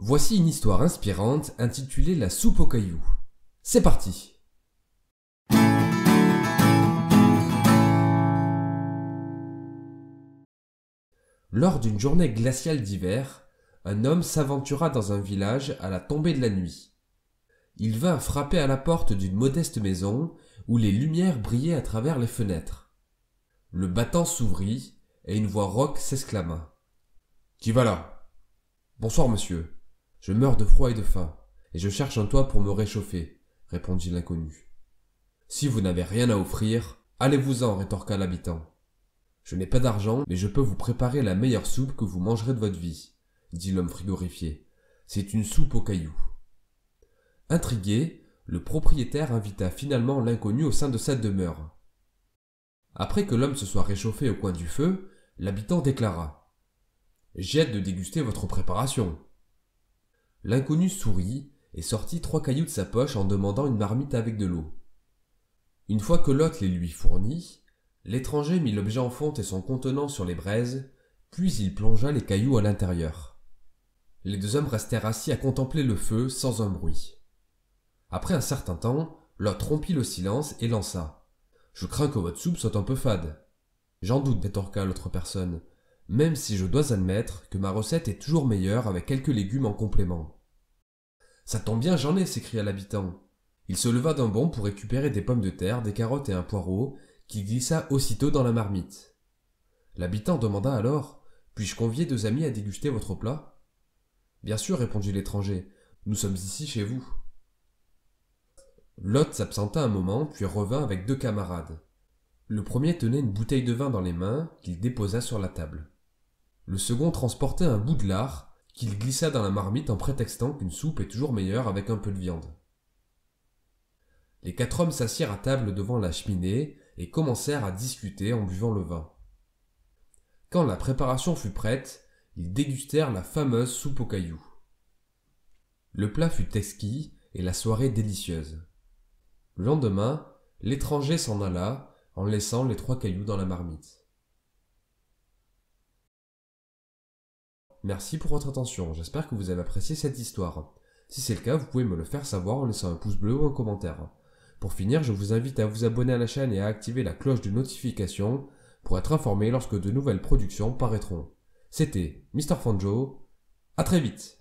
Voici une histoire inspirante intitulée La soupe aux cailloux. C'est parti Lors d'une journée glaciale d'hiver, un homme s'aventura dans un village à la tombée de la nuit. Il vint frapper à la porte d'une modeste maison où les lumières brillaient à travers les fenêtres. Le battant s'ouvrit et une voix roque s'exclama. Qui va là? Bonsoir, monsieur. Je meurs de froid et de faim, et je cherche un toit pour me réchauffer, répondit l'inconnu. Si vous n'avez rien à offrir, allez-vous-en, rétorqua l'habitant. Je n'ai pas d'argent, mais je peux vous préparer la meilleure soupe que vous mangerez de votre vie, dit l'homme frigorifié. C'est une soupe aux cailloux. Intrigué, le propriétaire invita finalement l'inconnu au sein de sa demeure. Après que l'homme se soit réchauffé au coin du feu, l'habitant déclara J'ai hâte de déguster votre préparation. L'inconnu sourit et sortit trois cailloux de sa poche en demandant une marmite avec de l'eau. Une fois que l'hôte les lui fournit, l'étranger mit l'objet en fonte et son contenant sur les braises, puis il plongea les cailloux à l'intérieur. Les deux hommes restèrent assis à contempler le feu sans un bruit. Après un certain temps, l'hôte rompit le silence et lança. Je crains que votre soupe soit un peu fade. J'en doute, détorqua l'autre personne, même si je dois admettre que ma recette est toujours meilleure avec quelques légumes en complément. Ça tombe bien, j'en ai, s'écria l'habitant. Il se leva d'un bond pour récupérer des pommes de terre, des carottes et un poireau, qu'il glissa aussitôt dans la marmite. L'habitant demanda alors Puis-je convier deux amis à déguster votre plat Bien sûr, répondit l'étranger. Nous sommes ici chez vous. L'hôte s'absenta un moment, puis revint avec deux camarades. Le premier tenait une bouteille de vin dans les mains, qu'il déposa sur la table. Le second transportait un bout de lard, qu'il glissa dans la marmite en prétextant qu'une soupe est toujours meilleure avec un peu de viande. Les quatre hommes s'assirent à table devant la cheminée et commencèrent à discuter en buvant le vin. Quand la préparation fut prête, ils dégustèrent la fameuse soupe aux cailloux. Le plat fut exquis et la soirée délicieuse. Le lendemain, l'étranger s'en alla en laissant les trois cailloux dans la marmite. Merci pour votre attention, j'espère que vous avez apprécié cette histoire. Si c'est le cas, vous pouvez me le faire savoir en laissant un pouce bleu ou un commentaire. Pour finir, je vous invite à vous abonner à la chaîne et à activer la cloche de notification pour être informé lorsque de nouvelles productions paraîtront. C'était Mr. Fanjo, à très vite